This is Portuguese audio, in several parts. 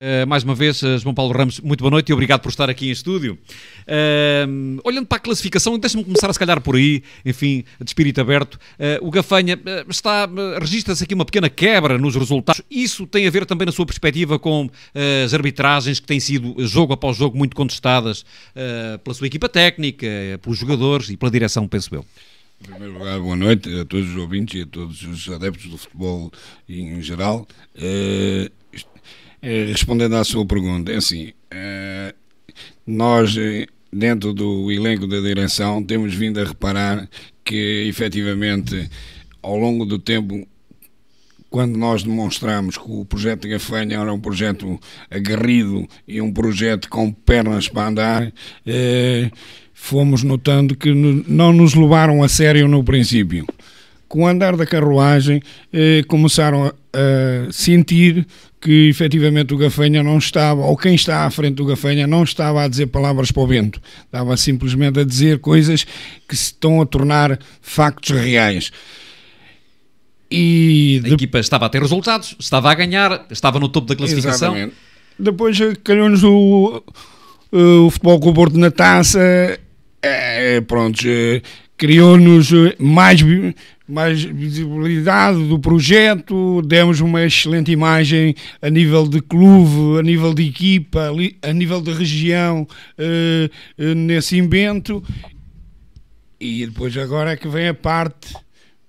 Uh, mais uma vez, eh, João Paulo Ramos, muito boa noite e obrigado por estar aqui em estúdio. Uh, olhando para a classificação, deixe me começar, se calhar, por aí, enfim, de espírito aberto. Eh, o Gafanha está, registra-se aqui uma pequena quebra nos resultados. Isso tem a ver também, na sua perspectiva, com as arbitragens que têm sido, jogo após jogo, muito contestadas pela sua equipa técnica, pelos jogadores e pela direção, penso eu. Em primeiro lugar, boa noite a todos os ouvintes e a todos os adeptos do futebol em geral. Uh, isto, eh, respondendo à sua pergunta, é assim, eh, nós eh, dentro do elenco da direção temos vindo a reparar que efetivamente ao longo do tempo quando nós demonstramos que o projeto de Gafanha era um projeto aguerrido e um projeto com pernas para andar, eh, fomos notando que não nos levaram a sério no princípio com o andar da carruagem, eh, começaram a, a, sentir que efetivamente o Gafanha não estava, ou quem está à frente do Gafanha, não estava a dizer palavras para o vento, estava simplesmente a dizer coisas que se estão a tornar factos reais. E de... A equipa estava a ter resultados, estava a ganhar, estava no topo da classificação. Exatamente. Depois eh, calhou-nos o, eh, o futebol com o Porto na taça, é, pronto, criou-nos mais mais visibilidade do projeto, demos uma excelente imagem a nível de clube, a nível de equipa, a nível de região uh, nesse invento. E depois agora é que vem a parte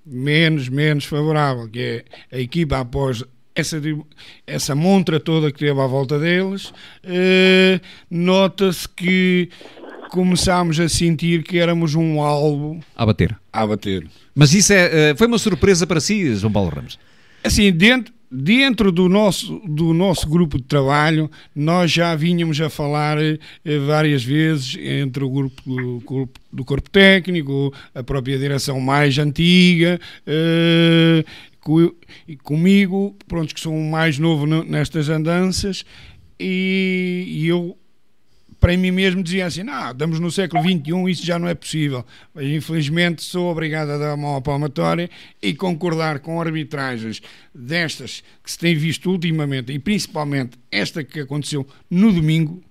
menos, menos favorável, que é a equipa após essa, essa montra toda que teve à volta deles, uh, nota-se que começámos a sentir que éramos um alvo a bater. A bater. Mas isso é, eh, foi uma surpresa para si, João Paulo Ramos? Assim, dentro, dentro do nosso, do nosso grupo de trabalho, nós já vínhamos a falar eh, várias vezes entre o grupo do, corpo, do corpo técnico, a própria direção mais antiga, eh, comigo, pronto, que sou o mais novo nestas andanças, e eu para mim mesmo dizia assim: não, estamos no século XXI, isso já não é possível. Mas, infelizmente, sou obrigado a dar a mão à palmatória e concordar com arbitragens destas que se tem visto ultimamente e principalmente esta que aconteceu no domingo.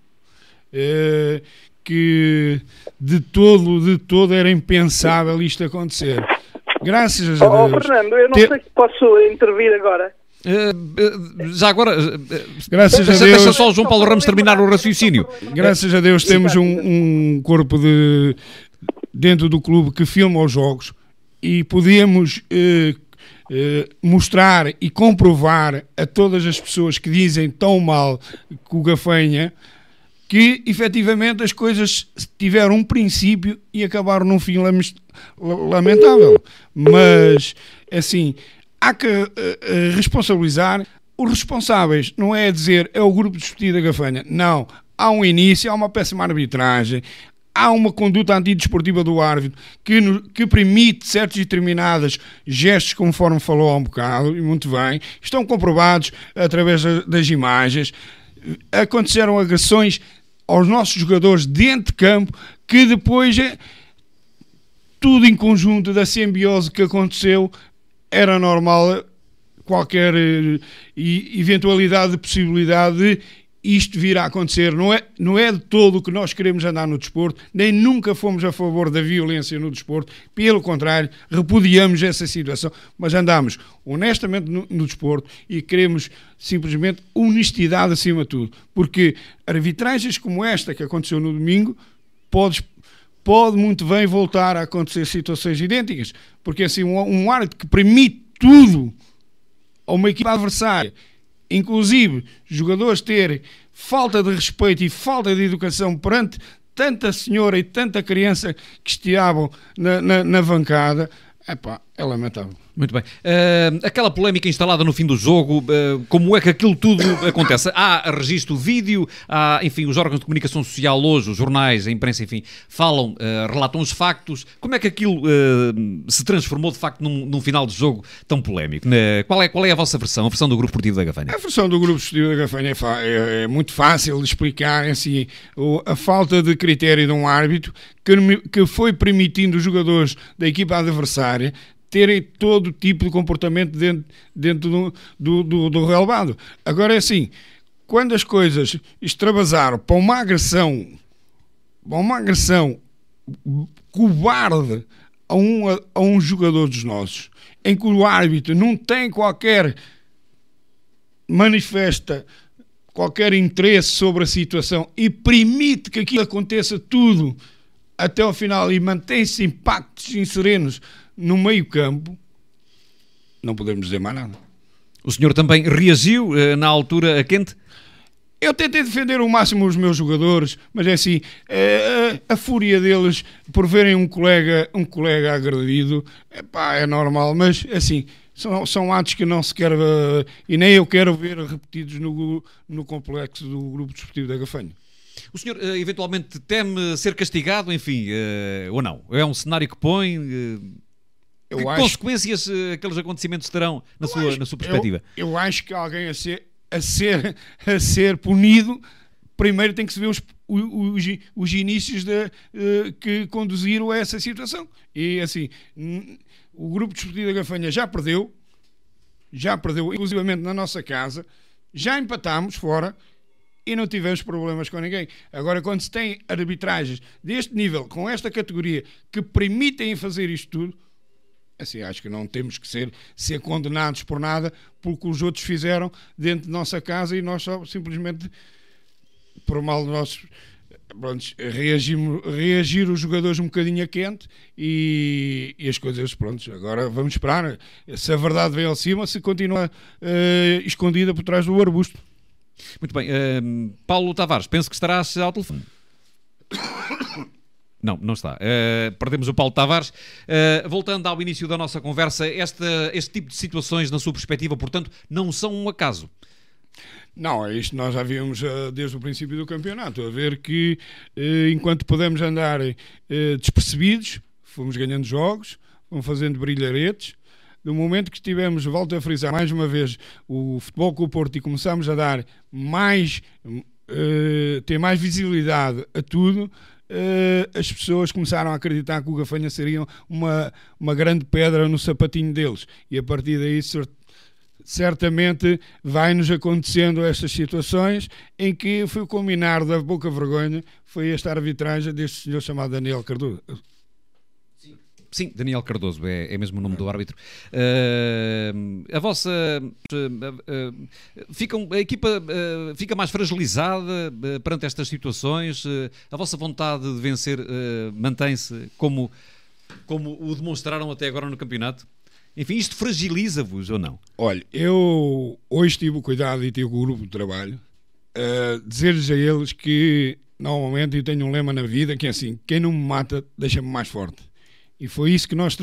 Eh, que de todo, de todo era impensável isto acontecer. Graças a oh, oh, Deus. Oh, Fernando, eu não te... sei se posso intervir agora. Eh, eh, já agora, eh, graças deixa, a Deus, deixa só o João Paulo Ramos terminar o raciocínio. Graças a Deus temos um, um corpo de dentro do clube que filma os jogos e podemos mostrar e comprovar a todas as pessoas que dizem tão mal que o Gafanha que efetivamente as coisas tiveram um princípio e acabaram num fim lamentável. Mas assim há que eh, eh, responsabilizar os responsáveis. Não é dizer é o grupo de da gafanha. Não. Há um início, há uma péssima arbitragem, há uma conduta antidesportiva do árbitro que, no, que permite certos determinados gestos, conforme falou há um bocado, e muito bem, estão comprovados através das imagens. Aconteceram agressões aos nossos jogadores dentro de campo que depois é tudo em conjunto da simbiose que aconteceu era normal qualquer eh, eventualidade, possibilidade de isto vir a acontecer. Não é, não é de todo o que nós queremos andar no desporto, nem nunca fomos a favor da violência no desporto. Pelo contrário, repudiamos essa situação, mas andamos honestamente no, no desporto e queremos simplesmente honestidade acima de tudo. Porque arbitragens como esta que aconteceu no domingo podes pode muito bem voltar a acontecer situações idênticas, porque assim, um, um árbitro que permite tudo a uma equipa adversária, inclusive jogadores terem falta de respeito e falta de educação perante tanta senhora e tanta criança que estiavam na, na, na bancada, epá, é lamentável. Muito bem. Uh, aquela polémica instalada no fim do jogo, uh, como é que aquilo tudo acontece? Há registro vídeo, há, enfim, os órgãos de comunicação social hoje, os jornais, a imprensa, enfim, falam, uh, relatam os factos. Como é que aquilo se transformou, de facto, num, num, final de jogo tão polémico? qual, é, qual é a vossa versão, a versão do Grupo Esportivo da Gafanha? A versão do Grupo Esportivo da Gafanha é, é, é muito fácil de explicar, é assim, a falta de critério de um árbitro que, que foi permitindo os jogadores da equipa adversária terem todo tipo de comportamento dentro, dentro do, do, do, do relevado. Agora é assim, quando as coisas extravasaram para uma agressão, para uma agressão covarde a um, a um jogador dos nossos, em que o árbitro não tem qualquer manifesta qualquer interesse sobre a situação e permite que aquilo aconteça tudo até ao final e mantém-se impactos inserenos no meio-campo, não podemos dizer mais nada. O senhor também reagiu eh, na altura a quente? Eu tentei defender o máximo os meus jogadores, mas é assim, a, eh, a, eh, a fúria deles por verem um colega, um colega agredido, pá é normal, mas assim, são, são atos que não se quer, eh, e nem eu quero ver repetidos no, no complexo do Grupo Desportivo da Gafanha. O senhor eventualmente teme ser castigado, enfim, ou não? É um cenário que põe... Eu que acho... consequências eh, aqueles acontecimentos terão na, sua, acho, na sua perspectiva? Eu, eu, acho que alguém a ser, a ser, a ser punido primeiro tem que se ver os, os, os inícios de, eh, que conduziram a essa situação. E assim, o grupo de Desportivo da Gafanha já perdeu, já perdeu, inclusivamente na nossa casa, já empatámos fora e não tivemos problemas com ninguém. Agora, quando se tem arbitragens deste nível, com esta categoria, que permitem fazer isto tudo, Assim, acho que não temos que ser, ser condenados por nada, porque os outros fizeram dentro de nossa casa e nós só simplesmente, por mal nós reagimos, reagir os jogadores um bocadinho a quente e, e, as coisas, pronto, agora vamos esperar se a verdade vem ao cima, se continua uh, escondida por trás do arbusto. Muito bem, uh, Paulo Tavares, penso que estará ao telefone. Não, não está. Uh, perdemos o Paulo Tavares. Uh, voltando ao início da nossa conversa, este tipo de situações, na sua perspectiva, portanto, não são um acaso. Não, é isto nós já vimos eh, desde o princípio do campeonato, a ver que enquanto podemos andar despercebidos, fomos ganhando jogos, fomos fazendo brilharetes, no momento que tivemos, volto a frisar mais uma vez, o futebol com o Porto e começámos a dar mais, ter mais visibilidade a tudo, eh, as pessoas começaram a acreditar que o Gafanha seria uma, uma grande pedra no sapatinho deles. E a partir daí, certamente, vai-nos acontecendo estas situações em que foi o culminar da boca vergonha foi esta arbitragem deste senhor chamado Daniel Cardoso. Sim, Daniel Cardoso, é, é mesmo o nome do é. árbitro. Uh, a vossa. Uh, uh, a equipa fica mais fragilizada perante estas situações? a vossa vontade de vencer mantém-se como, como o demonstraram até agora no campeonato? Enfim, isto fragiliza-vos ou não? Olha, eu hoje tive o cuidado e tive o grupo de trabalho uh, dizer-lhes a eles que normalmente eu tenho um lema na vida que é assim: quem não me mata deixa-me mais forte. E foi isso que, nós,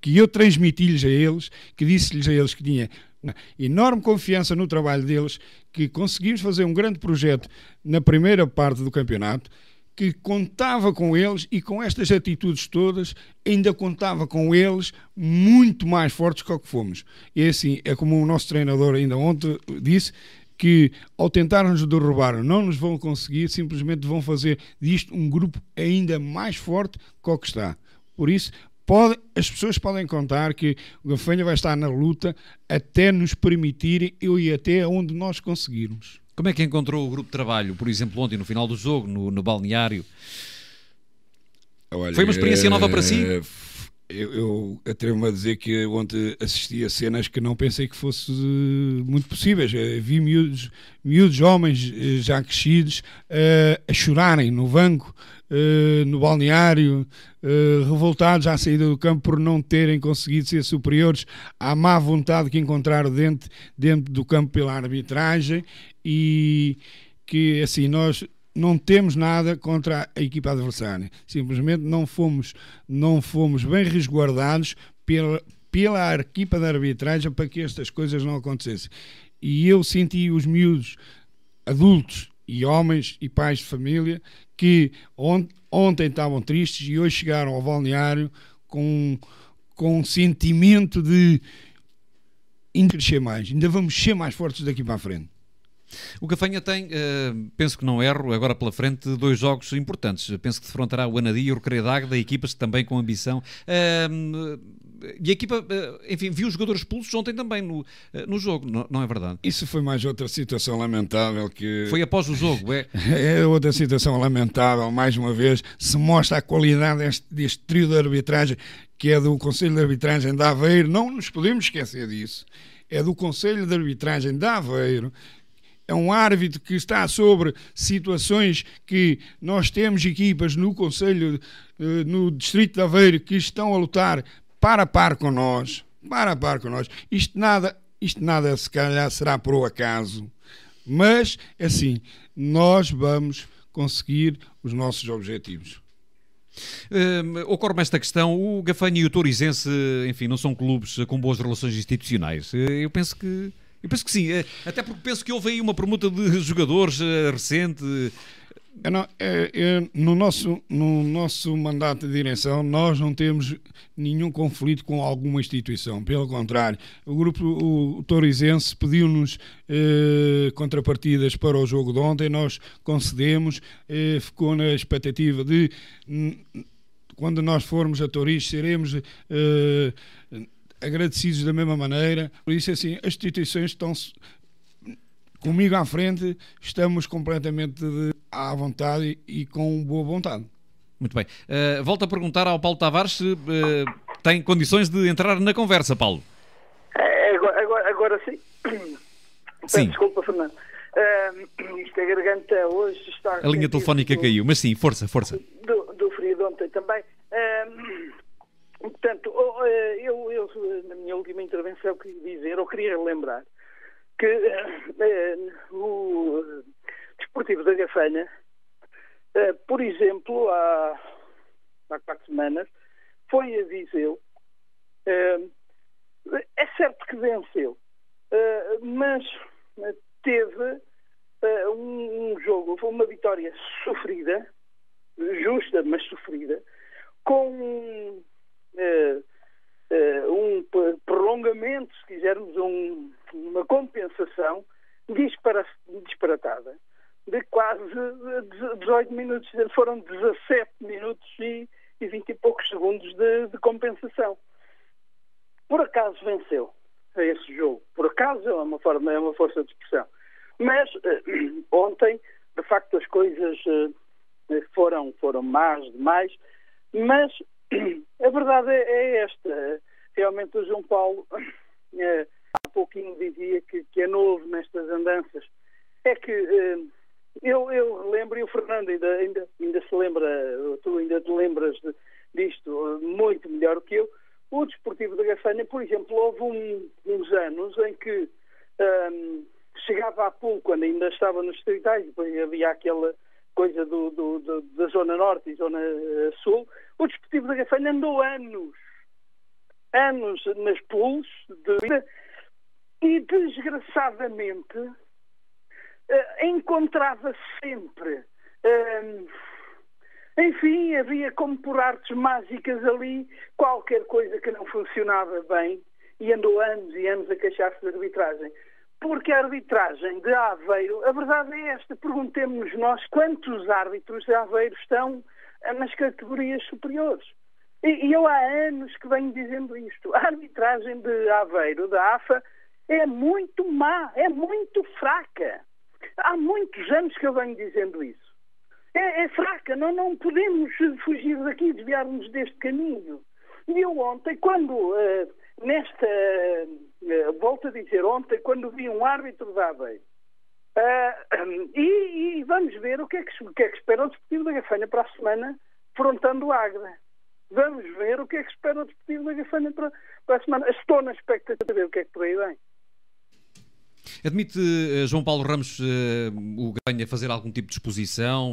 que eu transmiti-lhes a eles, que disse-lhes a eles que tinha uma enorme confiança no trabalho deles, que conseguimos fazer um grande projeto na primeira parte do campeonato, que contava com eles e com estas atitudes todas, ainda contava com eles muito mais fortes que o que fomos. E assim, é como o nosso treinador ainda ontem disse, que ao tentar nos derrubar não nos vão conseguir, simplesmente vão fazer disto um grupo ainda mais forte que o que está. Por isso, pode, as pessoas podem contar que o Gafanha vai estar na luta até nos permitirem eu e até onde nós conseguirmos. Como é que encontrou o grupo de trabalho, por exemplo, ontem no final do jogo, no, no balneário? Olha, foi uma experiência nova para si? Eh, eu, eu atrevo-me a dizer que ontem assisti a cenas que não pensei que fosse eh, muito possíveis. Eh, vi miúdos, miúdos homens eh, já crescidos uh, a chorarem no banco, uh, no balneário, uh, revoltados à saída do campo por não terem conseguido ser superiores à má vontade que encontraram dentro, dentro do campo pela arbitragem e que assim nós não temos nada contra a equipa adversária. Simplesmente não fomos, não fomos bem resguardados pela, pela equipa da arbitragem para que estas coisas não acontecessem. E eu senti os miúdos, adultos e homens e pais de família, que ontem estavam tristes e hoje chegaram ao balneário com, com um sentimento de ainda crescer mais, ainda vamos ser mais fortes daqui para a frente. O Cafanha tem, uh, penso que não erro, agora pela frente, dois jogos importantes. Penso que defrontará o Anadia e o Recreio da equipas também com ambição. Uh, e a equipa, eh, enfim, viu os jogadores expulsos ontem também no, no jogo, não, não, é verdade? Isso foi mais outra situação lamentável que. Foi após o jogo, é? é outra situação lamentável, mais uma vez, se mostra a qualidade deste, deste trio de arbitragem, que é do Conselho de Arbitragem da Aveiro, não nos podemos esquecer disso. É do Conselho de Arbitragem da Aveiro é um árbitro que está sobre situações que nós temos equipas no Conselho, eh, no Distrito de Aveiro, que estão a lutar para a par com nós. Para a par com nós. Isto nada, isto nada se calhar será por acaso. Mas, assim, nós vamos conseguir os nossos objetivos. Uh, ocorre-me esta questão: o Gafanha e o Torizense, enfim, não são clubes com boas relações institucionais. Eh, eu penso que eu penso que sim, eh, até porque penso que houve aí uma permuta de jogadores eh, recente. Eu não, eu, eh, eu, no, nosso, no nosso mandato de direção, nós não temos nenhum conflito com alguma instituição. Pelo contrário, o grupo o, o Torizense pediu-nos eh, contrapartidas para o jogo de ontem, nós concedemos, eh, ficou na expectativa de. Quando nós formos a Toriz seremos. Eh, agradecidos da mesma maneira. Por isso, assim, as instituições estão comigo à frente, estamos completamente à vontade e com boa vontade. Muito bem. Uh, volto a perguntar ao Paulo Tavares se uh, tem condições de entrar na conversa, Paulo. Eh, agora, agora, agora sim. sim. Desculpa, Fernando. Uh, isto é garganta hoje está... A linha telefónica do, caiu, mas sim, força, força. Do, do frio de ontem também. Uh, Portanto, oh, oh, eh, eu, eu, na minha última intervenção, queria dizer, ou queria lembrar, que eh, eh, o Desportivo da Gafanha, por exemplo, há, há quatro semanas, foi a Viseu. é certo que venceu, mas teve um, um jogo, foi uma vitória sofrida, justa, mas sofrida, com eh, eh, um prolongamento, se quisermos, um, uma compensação disparatada de quase 18 minutos, foram 17 minutos e, e 20 e poucos segundos de, de compensação. Por acaso venceu esse jogo. Por acaso é uma, forma, é uma força de expressão. Mas eh, ontem, de facto, as coisas foram, foram más demais, mas a verdade é, é esta. Realmente o João Paulo é, há pouquinho dizia que, que, é novo nestas andanças. É que é, eu, eu lembro, e o Fernando ainda, ainda, ainda se lembra, tu ainda te lembras de, disto eh, muito melhor do que eu. O Desportivo da Gafanha, por exemplo, houve um, uns anos em que um, chegava a pouco, quando ainda estava nos estritais, depois havia aquela coisa do, do, do, da Zona Norte e Zona eh, Sul, o dispositivo da Gafelha andou anos, anos nas pools de, e desgraçadamente uh, encontrava sempre. Eh, enfim, havia como por artes mágicas ali qualquer coisa que não funcionava bem e andou anos e anos a queixar-se da arbitragem. Porque a arbitragem de Aveiro, a verdade é esta, perguntemos nós quantos árbitros de Aveiro estão eh, nas categorias superiores. E eu há anos que venho dizendo isto. A arbitragem de Aveiro, da AFA, é muito má, é muito fraca. Há muitos anos que eu venho dizendo isso. É, é fraca, não, não podemos fugir daqui, desviarmos deste caminho. E eu ontem, quando uh, nesta, eh, volto a dizer, ontem, quando vi um árbitro da ABEI, uh, e, e, vamos ver o que é que, o que, é que espera o Desportivo da Gafanha para a semana, frontando o Águeda. Vamos ver o que é que espera o Desportivo da Gafanha para, para a semana. Estou na expectativa de ver o que é que por aí vem. Admite eh, João Paulo Ramos o ganho a fazer algum tipo de exposição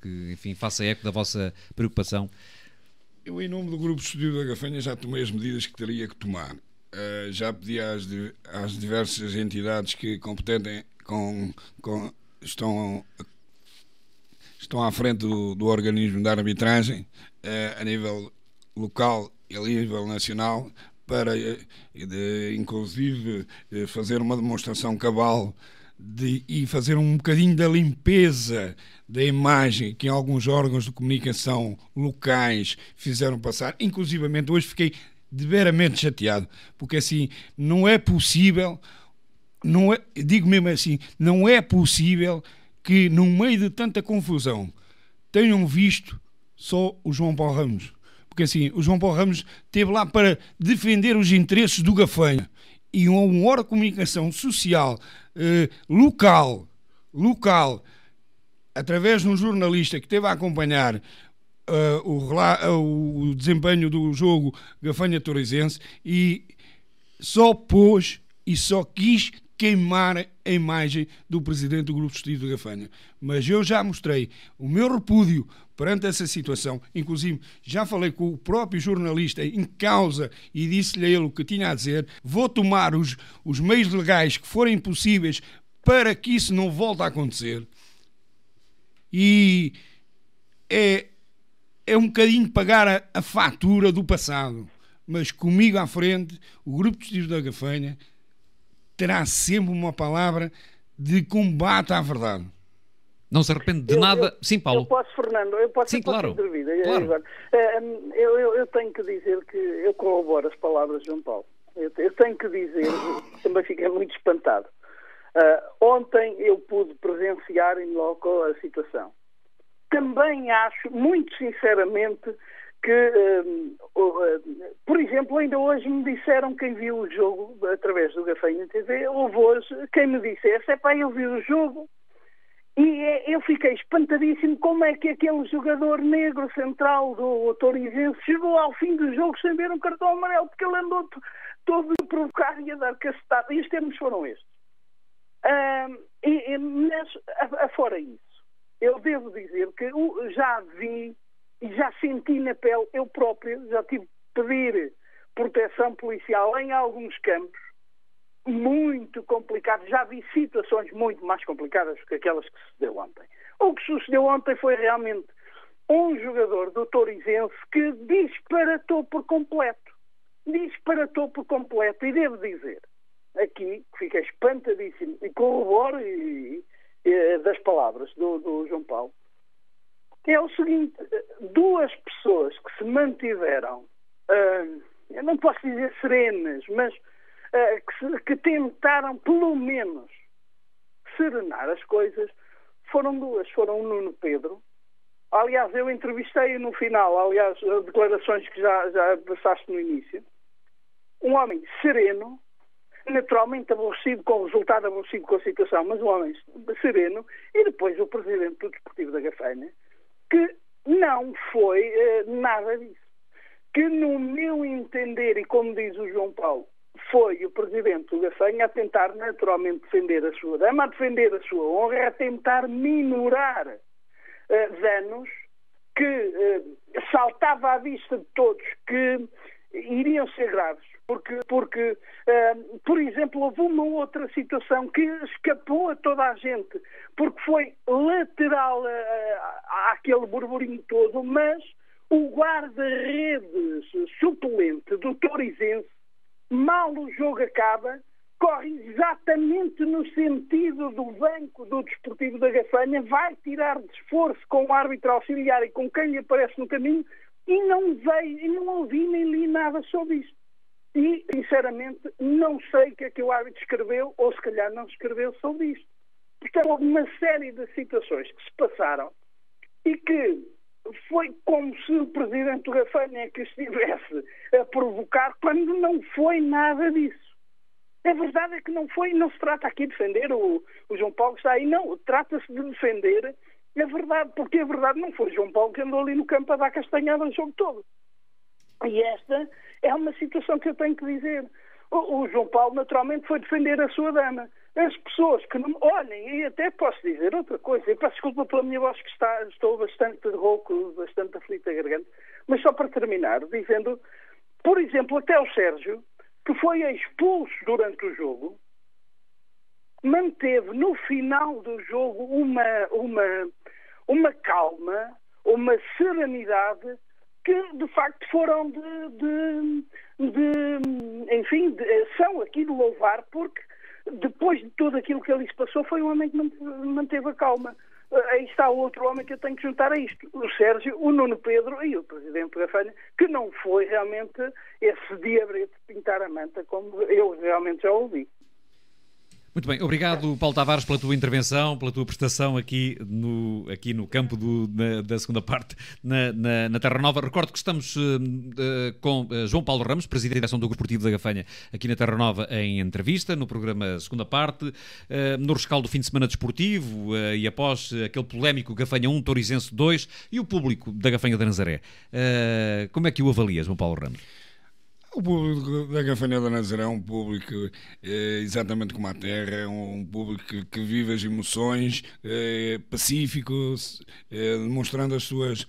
que, enfim, faça eco da vossa preocupação? Eu, em nome do Grupo de Estudio da Gafanha, já tomei as medidas que teria que tomar. Uh, já pedi às, às diversas entidades que competentem com, com, estão, estão à frente do, do organismo da arbitragem uh, a nível local e a nível nacional para, uh, de, inclusive, fazer uma demonstração cabal de, e fazer um bocadinho da limpeza da imagem que alguns órgãos de comunicação locais fizeram passar. Inclusivamente hoje fiquei deveramente chateado, porque assim não é possível, não é, digo mesmo assim, não é possível que no meio de tanta confusão tenham visto só o João Paulo Ramos. Porque assim, o João Paulo Ramos esteve lá para defender os interesses do Gafanha e um hora de comunicação social eh, local, local, através de um jornalista que esteve a acompanhar uh, o, uh, o, desempenho do jogo Gafanha Torizense e só pôs e só quis queimar a imagem do presidente do Grupo Estudido da Gafanha. Mas eu já mostrei o meu repúdio perante essa situação. Inclusive, já falei com o próprio jornalista em causa e disse-lhe ele o que tinha a dizer. Vou tomar os, os meios legais que forem possíveis para que isso não volte a acontecer. E é, é um bocadinho pagar a, a fatura do passado mas comigo à frente, o Grupo de Estudos da Gafanha terá sempre uma palavra de combate à verdade. Não se arrepende de eu, nada. Eu, Sim, Paulo. Eu posso, Fernando, eu posso Sim, claro. É claro. Eh, hum, eu, eu, eu, tenho que dizer que eu corroboro as palavras de João Paulo. Eu, tenho que dizer, também fiquei muito espantado. Uh, ontem eu pude presenciar em loco a situação. Também acho, muito sinceramente, que, eh, eh, por exemplo, ainda hoje me disseram quem viu o jogo através do Gafanha TV, houve hoje quem me dissesse, é pá, eu vi o jogo e eh, eu fiquei espantadíssimo como é que aquele jogador negro central do Torizense chegou ao fim do jogo sem ver um cartão amarelo, porque ele andou todo a provocar e a dar cacetada. E os termos foram estes. e, e, mas, afora isso, eu devo dizer que já vi e já senti na pele, eu próprio já tive de pedir proteção policial em alguns campos muito complicados. Já vi situações muito mais complicadas do que aquelas que sucedeu ontem. O que sucedeu ontem foi realmente um jogador do Torizense que disparatou por completo. Disparatou por completo. E devo dizer, aqui fica espantadíssimo e corroboro e, e, eh, das palavras do, do João Paulo que é o seguinte: duas pessoas que se mantiveram, uh, eu não posso dizer serenas, mas uh, que, se, que tentaram pelo menos serenar as coisas, foram duas. Foram o Nuno Pedro. Aliás, eu entrevistei no final, aliás, eh, declarações que já, já passaste no início. Um homem sereno, naturalmente aborrecido com o resultado, aborrecido com a situação, mas um homem sereno, e depois o presidente do Desportivo da Gafena, né? que não foi uh, nada disso. Que, no meu entender, e como diz o João Paulo, foi o presidente do Gafanha a tentar naturalmente defender a sua dama, a defender a sua honra, a tentar minorar uh, eh, danos que uh, saltava à vista de todos que iriam ser graves porque, porque eh, por exemplo, houve uma outra situação que escapou a toda a gente, porque foi lateral uh, àquele burburinho todo, mas o guarda-redes suplente do Torizense, mal o jogo acaba, corre exatamente no sentido do banco do Desportivo da Gafanha, vai tirar de esforço com o árbitro auxiliar e com quem lhe aparece no caminho e não veio, e não ouvi nem li nada sobre isto. E, sinceramente, não sei o que é que o árbitro escreveu, ou se calhar não escreveu sobre isto. Porque houve uma série de situações que se passaram e que foi como se o presidente Rafanha é que estivesse a provocar quando não foi nada disso. A verdade é que não foi, não se trata aqui de defender o, o João Paulo que está aí, não, trata-se de defender a verdade, porque a verdade não foi João Paulo que andou ali no campo a dar castanhada o jogo todo. E esta é uma situação que eu tenho que dizer. O, o João Paulo, naturalmente, foi defender a sua dama. As pessoas que não. Olhem, e até posso dizer outra coisa. e peço desculpa pela minha voz, que está, estou bastante rouco, bastante aflita, a garganta. Mas só para terminar, dizendo, por exemplo, até o Sérgio, que foi expulso durante o jogo, manteve no final do jogo uma, uma, uma calma, uma serenidade que de facto foram de, de, de enfim, de, são aqui de louvar, porque depois de tudo aquilo que ali se passou, foi um homem que manteve a calma. Eh, aí está outro homem que eu tenho que juntar a isto, o Sérgio, o Nuno Pedro e o Presidente Gafanha, que não foi realmente esse diabrete pintar a manta como eu realmente já ouvi. Muito bem, obrigado Paulo Tavares pela tua intervenção, pela tua prestação aqui no, aqui no campo do, na, da segunda parte na, na, na, Terra Nova. Recordo que estamos uh, com eh, João Paulo Ramos, presidente da direção do Grupo da Gafanha, aqui na Terra Nova, em entrevista, no programa Segunda Parte, no rescaldo do fim de semana desportivo e após aquele polémico Gafanha 1, Torizense 2 e o público da Gafanha da Nazaré. como é que o avalias, João Paulo Ramos? O público da Gafanel da Nazaré é um público é, exatamente como a Terra, é um, um público que, vive as emoções, é, pacífico, é, demonstrando as suas,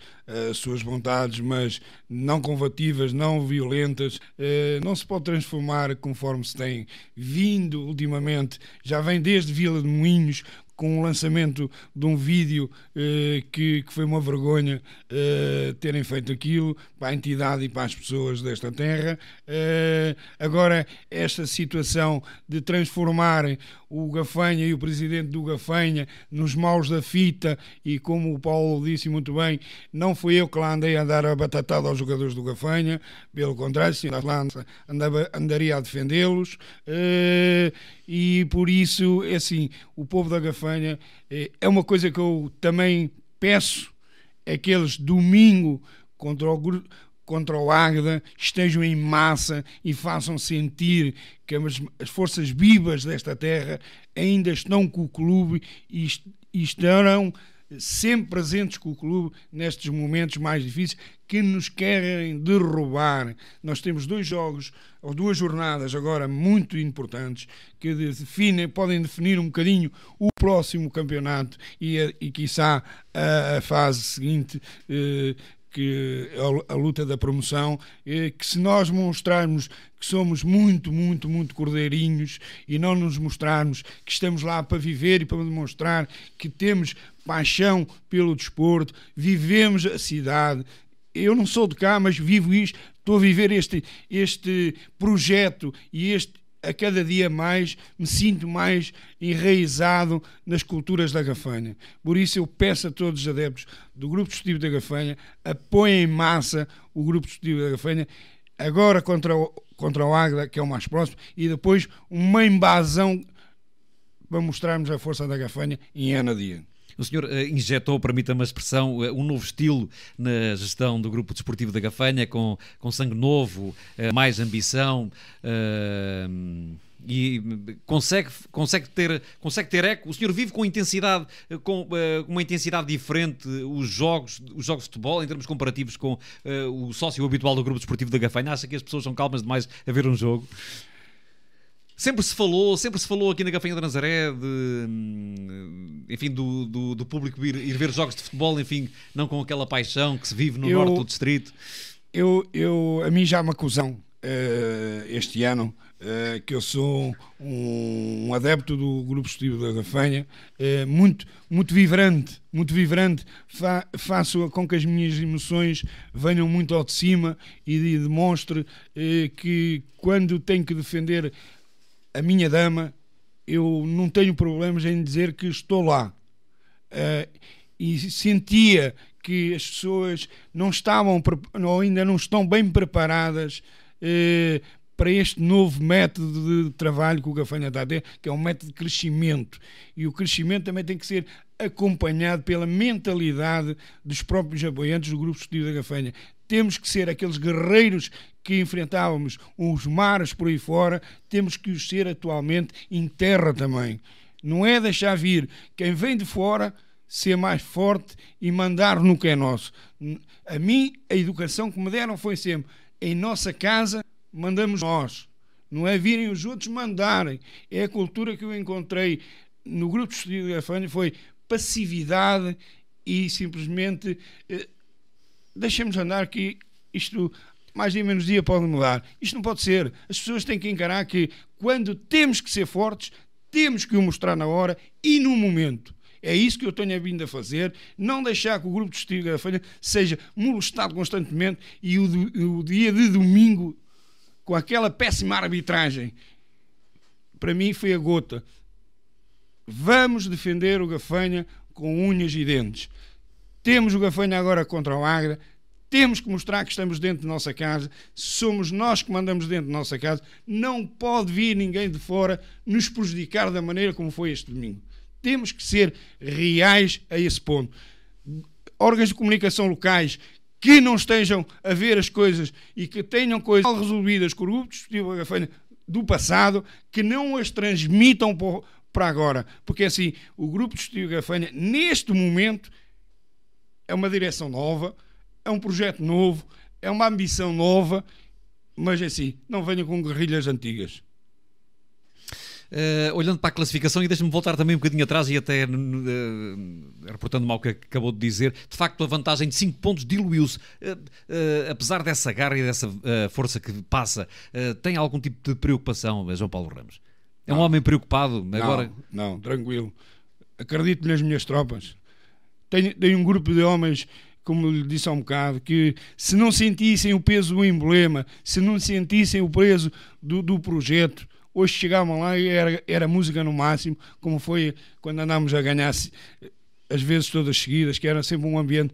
as suas vontades, mas não combativas, não violentas. não se pode transformar conforme se tem vindo ultimamente, já vem desde Vila de Moinhos, com o lançamento de um vídeo eh, que, que, foi uma vergonha eh, terem feito aquilo para a entidade e para as pessoas desta terra. Eh, agora, esta situação de transformar o Gafanha e o presidente do Gafanha nos maus da fita e como o Paulo disse muito bem, não fui eu que lá andei a dar a batatada aos jogadores do Gafanha, pelo contrário, sim lá andava, andaria a defendê-los eh, e por isso, é assim, o povo da Gafanha eh, é uma coisa que eu também peço, é que eles domingo contra o contra o Águeda estejam em massa e façam sentir que as, forças vivas desta terra ainda estão com o clube e, e estarão sempre presentes com o clube nestes momentos mais difíceis que nos querem derrubar. Nós temos dois jogos ou duas jornadas agora muito importantes que definem, podem definir um bocadinho o próximo campeonato e, e quiçá a, a fase seguinte eh, que a, a luta da promoção, eh, que se nós mostrarmos que somos muito, muito, muito cordeirinhos e não nos mostrarmos que estamos lá para viver e para demonstrar que temos paixão pelo desporto, vivemos a cidade. Eu não sou de cá, mas vivo isto, estou a viver este, este projeto e este, a cada dia mais me sinto mais enraizado nas culturas da Gafanha. Por isso eu peço a todos os adeptos do Grupo Desportivo da Gafanha, apoiem em massa o Grupo Desportivo da Gafanha, agora contra o, contra o Águeda, que é o mais próximo, e depois uma invasão para mostrarmos a força da Gafanha em Anadia. Dia. O senhor uh, injetou, permita-me a expressão, uh, um novo estilo na gestão do Grupo Desportivo da Gafanha, com, com sangue novo, uh, mais ambição. e consegue, consegue, ter, consegue ter eco. O senhor vive com intensidade, com uma intensidade diferente os jogos, os jogos de futebol em termos comparativos com o sócio habitual do grupo desportivo da Gafanha. Acha que as pessoas são calmas demais a ver um jogo? Sempre se falou, sempre se falou aqui na Gafanha de Nazaré de, hum, enfim, do, do, do público ir, ir, ver jogos de futebol, enfim, não com aquela paixão que se vive no eu, norte do distrito. Eu, eu, a mim já é uma acusão uh, eh, este ano uh, que eu sou um, adepto do grupo estudio da Gafanha, uh, muito, muito vibrante, muito vibrante. Fa faço com que as minhas emoções venham muito ao de cima e, e demonstre que quando tenho que defender a minha dama, eu não tenho problemas em dizer que estou lá. Uh, e sentia que as pessoas não estavam ou ainda não estão bem preparadas uh, para este novo método de trabalho que o Gafanha está a ter, que é um método de crescimento. E o crescimento também tem que ser acompanhado pela mentalidade dos próprios apoiantes do Grupo Estudio da Gafanha. Temos que ser aqueles guerreiros que enfrentávamos os mares por aí fora, temos que os ser atualmente em terra também. Não é deixar vir quem vem de fora ser mais forte e mandar no que é nosso. A mim, a educação que me deram foi sempre em nossa casa mandamos nós. Não é virem os outros mandarem. É a cultura que eu encontrei no grupo de estudo e FANI foi passividade e simplesmente eh, deixamos andar que isto mais dia menos dia pode mudar. Isto não pode ser. As pessoas têm que encarar que quando temos que ser fortes, temos que o mostrar na hora e no momento. É isso que eu tenho vindo a fazer, não deixar que o grupo de estilo da Folha seja molestado constantemente e o, o dia de domingo, com aquela péssima arbitragem, para mim foi a gota. Vamos defender o Gafanha com unhas e dentes. Temos o Gafanha agora contra o Agra, temos que mostrar que estamos dentro de nossa casa, somos nós que mandamos dentro de nossa casa, não pode vir ninguém de fora nos prejudicar da maneira como foi este domingo. Temos que ser reais a esse ponto. Órgãos de comunicação locais que não estejam a ver as coisas e que tenham coisas mal resolvidas, corruptos, tipo do passado, que não as transmitam para agora. Porque assim, o grupo de Estúdio Gafanha, neste momento, é uma direção nova, é um projeto novo, é uma ambição nova, mas é assim, não venham com guerrilhas antigas. Uh, olhando para a classificação, e deixa-me voltar também um bocadinho atrás e até uh, reportando mal o é que acabou de dizer, de facto, pela vantagem de 5 pontos, diluiu-se. Uh, apesar dessa garra e dessa força que passa, tem algum tipo de preocupação, é João Paulo Ramos? É não. um homem preocupado não, agora? Não, tranquilo. Acredito nas minhas tropas. Tenho, tenho um grupo de homens como lhe disse há um bocado, que se não sentissem o peso do emblema, se não sentissem o peso do, do projeto, hoje chegavam lá e era, era música no máximo, como foi quando andámos a ganhar eh, as vezes todas seguidas, que era sempre um ambiente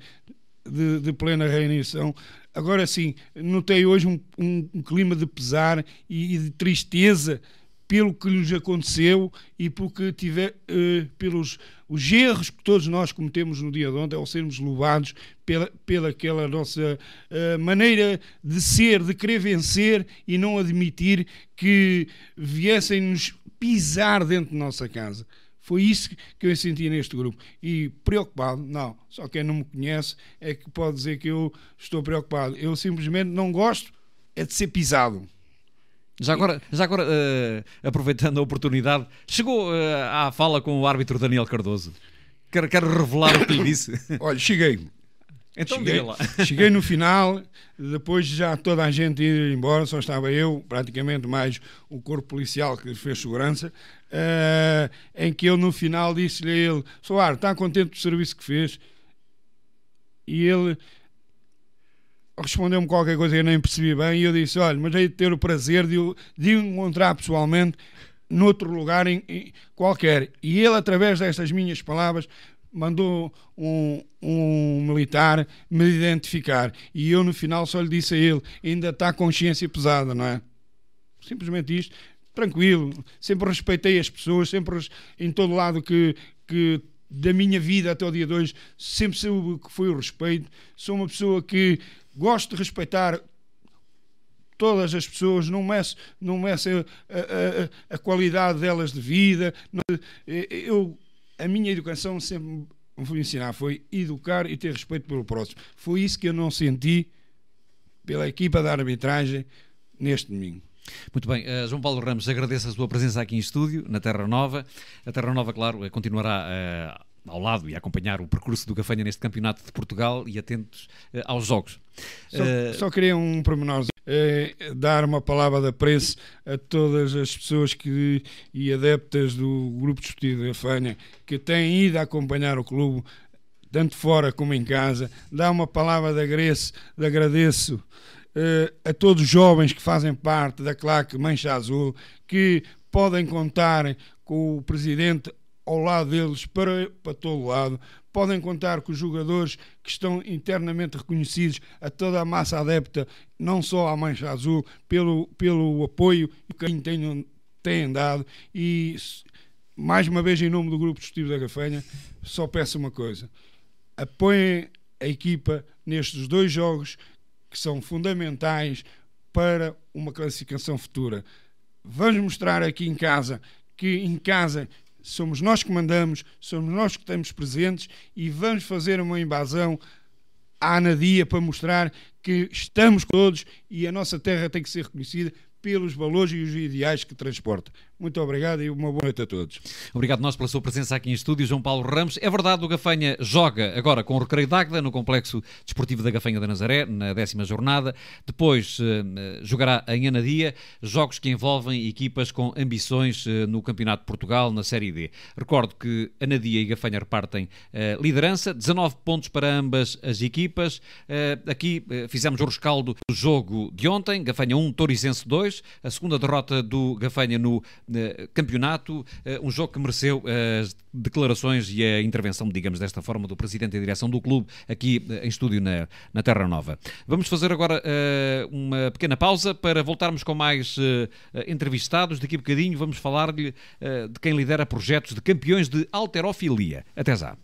de, de plena reunião. Agora sim, notei hoje um, um, um clima de pesar e, e, de tristeza pelo que lhes aconteceu e porque tiver, uh, pelos os erros que todos nós cometemos no dia de ontem ao sermos levados pela, pela aquela nossa uh, maneira de ser, de querer vencer e não admitir que viessem-nos pisar dentro de nossa casa. Foi isso que eu senti neste grupo. E preocupado, não. Só quem não me conhece é que pode dizer que eu estou preocupado. Eu simplesmente não gosto é de ser pisado. Já agora, já agora uh, aproveitando a oportunidade, chegou uh, à fala com o árbitro Daniel Cardoso. Quero, quero revelar o que lhe disse. Olha, cheguei. Então cheguei, lá. cheguei no final, depois já toda a gente ir embora, só estava eu, praticamente mais o corpo policial que fez segurança, uh, em que eu no final disse-lhe a ele, Soar, está contente do serviço que fez? E ele respondeu-me qualquer coisa que eu nem percebi bem e eu disse, olha, mas hei de ter o prazer de, de encontrar pessoalmente noutro lugar em, em, qualquer. E ele, através destas minhas palavras, mandou um, um, militar me identificar. E eu, no final, só lhe disse a ele: ainda está consciência pesada, não é? Simplesmente isto, tranquilo. Sempre respeitei as pessoas, sempre em todo lado que. que da minha vida até o dia de hoje, sempre soube que foi o respeito. Sou uma pessoa que gosto de respeitar todas as pessoas, não meço, não meço a, a, a qualidade delas de vida. Eu, a minha educação sempre me foi ensinar, foi educar e ter respeito pelo próximo. Foi isso que eu não senti pela equipa da arbitragem neste domingo. Muito bem, uh, João Paulo Ramos, agradeço a sua presença aqui em estúdio, na Terra Nova. A Terra Nova, claro, eh, continuará uh, ao lado e a acompanhar o percurso do Gafanha neste Campeonato de Portugal e atentos uh, aos jogos. Só, uh, só queria um pormenor, uh, dar uma palavra de apreço a todas as pessoas que, e adeptas do Grupo Desportivo de Gafanha que têm ido acompanhar o clube, tanto fora como em casa. Dar uma palavra de agradeço, de agradeço a todos os jovens que fazem parte da claque Mancha Azul, que podem contar com o presidente ao lado deles, para, para todo lado. Podem contar com os jogadores que estão internamente reconhecidos a toda a massa adepta, não só à Mancha Azul, pelo, pelo apoio e têm, têm dado. E mais uma vez, em nome do Grupo Desportivo da Gafanha, só peço uma coisa: apoiem a equipa nestes dois jogos que são fundamentais para uma classificação futura. Vamos mostrar aqui em casa que em casa somos nós que mandamos, somos nós que estamos presentes e vamos fazer uma invasão à Anadia para mostrar que estamos todos e a nossa terra tem que ser reconhecida pelos valores e os ideais que transporta. Muito obrigado e uma boa noite a todos. Obrigado nós pela sua presença aqui em estúdio, João Paulo Ramos. É verdade, o Gafanha joga agora com o Recreio d'Agda no Complexo Desportivo da Gafanha da Nazaré, na décima jornada. Depois eh, jogará em Anadia, jogos que envolvem equipas com ambições eh, no Campeonato de Portugal, na Série D. Recordo que Anadia e Gafanha repartem eh, liderança, 19 pontos para ambas as equipas. Eh, aqui eh, fizemos o rescaldo do jogo de ontem, Gafanha 1, Torizense 2, a segunda derrota do Gafanha no eh, campeonato, eh, um jogo que mereceu eh, as declarações e a intervenção, digamos desta forma, do presidente e direção do clube aqui em estúdio na, na Terra Nova. Vamos fazer agora uma pequena pausa para voltarmos com mais entrevistados. Daqui a bocadinho vamos falar-lhe de quem lidera projetos de campeões de alterofilia. Até já.